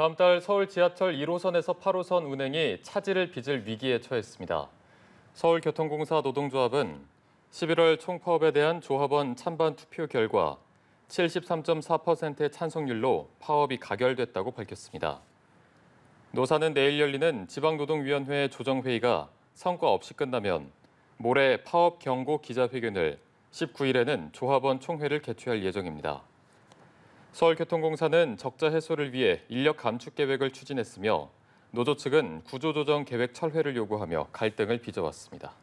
다음 달 서울 지하철 1호선에서 8호선 운행이 차질을 빚을 위기에 처했습니다. 서울교통공사 노동조합은 11월 총파업에 대한 조합원 찬반 투표 결과 73.4%의 찬성률로 파업이 가결됐다고 밝혔습니다. 노사는 내일 열리는 지방노동위원회 조정회의가 성과 없이 끝나면 모레 파업 경고 기자회견을 19일에는 조합원 총회를 개최할 예정입니다. 서울교통공사는 적자 해소를 위해 인력 감축 계획을 추진했으며 노조 측은 구조조정 계획 철회를 요구하며 갈등을 빚어왔습니다.